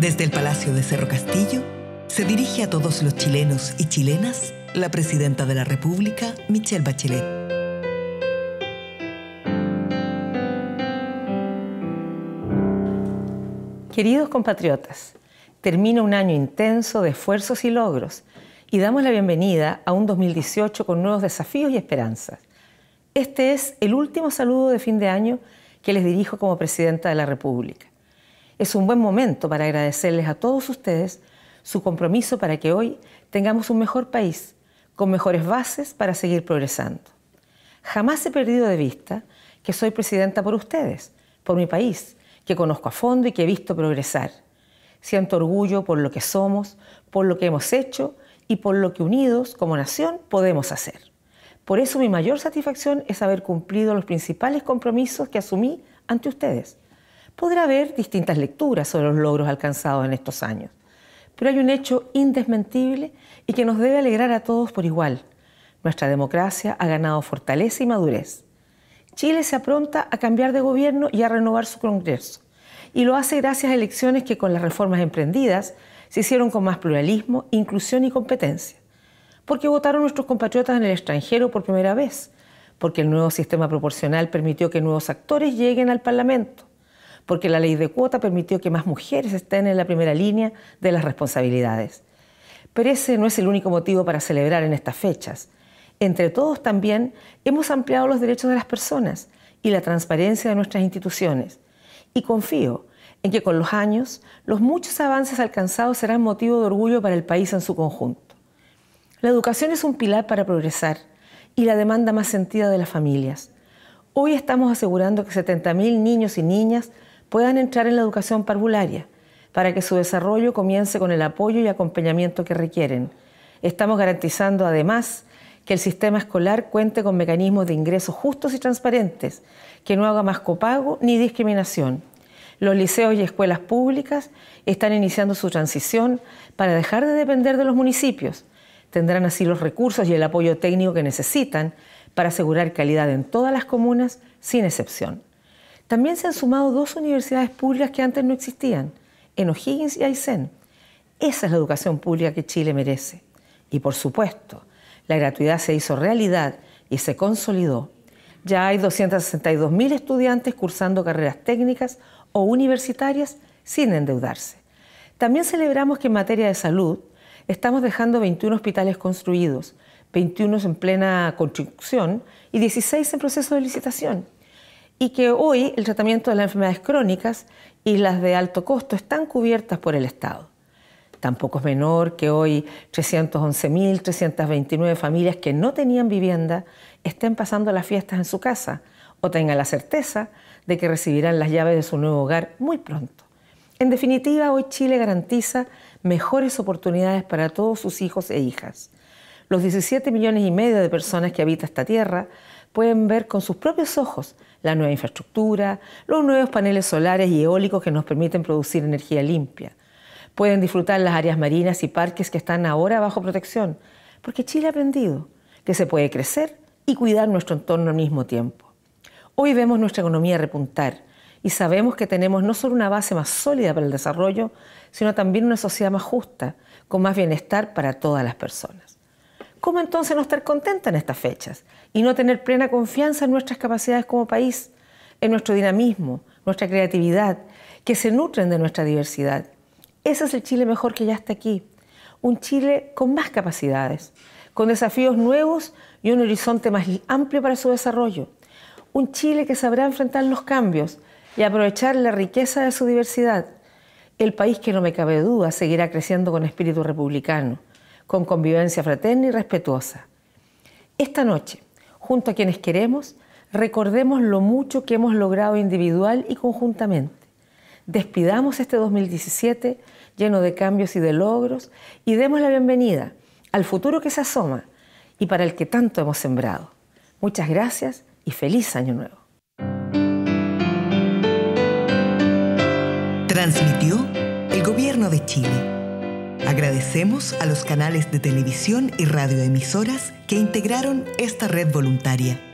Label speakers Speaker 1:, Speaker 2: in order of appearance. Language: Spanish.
Speaker 1: Desde el Palacio de Cerro Castillo, se dirige a todos los chilenos y chilenas la Presidenta de la República, Michelle Bachelet. Queridos compatriotas, termina un año intenso de esfuerzos y logros y damos la bienvenida a un 2018 con nuevos desafíos y esperanzas. Este es el último saludo de fin de año que les dirijo como Presidenta de la República. Es un buen momento para agradecerles a todos ustedes su compromiso para que hoy tengamos un mejor país, con mejores bases para seguir progresando. Jamás he perdido de vista que soy presidenta por ustedes, por mi país, que conozco a fondo y que he visto progresar. Siento orgullo por lo que somos, por lo que hemos hecho y por lo que unidos como nación podemos hacer. Por eso mi mayor satisfacción es haber cumplido los principales compromisos que asumí ante ustedes podrá haber distintas lecturas sobre los logros alcanzados en estos años, pero hay un hecho indesmentible y que nos debe alegrar a todos por igual. Nuestra democracia ha ganado fortaleza y madurez. Chile se apronta a cambiar de gobierno y a renovar su Congreso, y lo hace gracias a elecciones que con las reformas emprendidas se hicieron con más pluralismo, inclusión y competencia. Porque votaron nuestros compatriotas en el extranjero por primera vez, porque el nuevo sistema proporcional permitió que nuevos actores lleguen al Parlamento, porque la ley de cuota permitió que más mujeres estén en la primera línea de las responsabilidades. Pero ese no es el único motivo para celebrar en estas fechas. Entre todos también hemos ampliado los derechos de las personas y la transparencia de nuestras instituciones. Y confío en que con los años los muchos avances alcanzados serán motivo de orgullo para el país en su conjunto. La educación es un pilar para progresar y la demanda más sentida de las familias. Hoy estamos asegurando que 70.000 niños y niñas puedan entrar en la educación parvularia, para que su desarrollo comience con el apoyo y acompañamiento que requieren. Estamos garantizando además que el sistema escolar cuente con mecanismos de ingresos justos y transparentes, que no haga más copago ni discriminación. Los liceos y escuelas públicas están iniciando su transición para dejar de depender de los municipios. Tendrán así los recursos y el apoyo técnico que necesitan para asegurar calidad en todas las comunas, sin excepción. También se han sumado dos universidades públicas que antes no existían, en O'Higgins y Aysén. Esa es la educación pública que Chile merece. Y por supuesto, la gratuidad se hizo realidad y se consolidó. Ya hay 262.000 estudiantes cursando carreras técnicas o universitarias sin endeudarse. También celebramos que en materia de salud estamos dejando 21 hospitales construidos, 21 en plena construcción y 16 en proceso de licitación y que hoy el tratamiento de las enfermedades crónicas y las de alto costo están cubiertas por el Estado. Tampoco es menor que hoy 311.329 familias que no tenían vivienda estén pasando las fiestas en su casa o tengan la certeza de que recibirán las llaves de su nuevo hogar muy pronto. En definitiva, hoy Chile garantiza mejores oportunidades para todos sus hijos e hijas. Los 17 millones y medio de personas que habitan esta tierra pueden ver con sus propios ojos la nueva infraestructura, los nuevos paneles solares y eólicos que nos permiten producir energía limpia. Pueden disfrutar las áreas marinas y parques que están ahora bajo protección, porque Chile ha aprendido que se puede crecer y cuidar nuestro entorno al mismo tiempo. Hoy vemos nuestra economía repuntar y sabemos que tenemos no solo una base más sólida para el desarrollo, sino también una sociedad más justa, con más bienestar para todas las personas. ¿cómo entonces no estar contenta en estas fechas y no tener plena confianza en nuestras capacidades como país, en nuestro dinamismo, nuestra creatividad, que se nutren de nuestra diversidad? Ese es el Chile mejor que ya está aquí, un Chile con más capacidades, con desafíos nuevos y un horizonte más amplio para su desarrollo, un Chile que sabrá enfrentar los cambios y aprovechar la riqueza de su diversidad. El país que no me cabe duda seguirá creciendo con espíritu republicano, con convivencia fraterna y respetuosa. Esta noche, junto a quienes queremos, recordemos lo mucho que hemos logrado individual y conjuntamente. Despidamos este 2017 lleno de cambios y de logros y demos la bienvenida al futuro que se asoma y para el que tanto hemos sembrado. Muchas gracias y feliz año nuevo. Transmitió el Gobierno de Chile. Agradecemos a los canales de televisión y radioemisoras que integraron esta red voluntaria.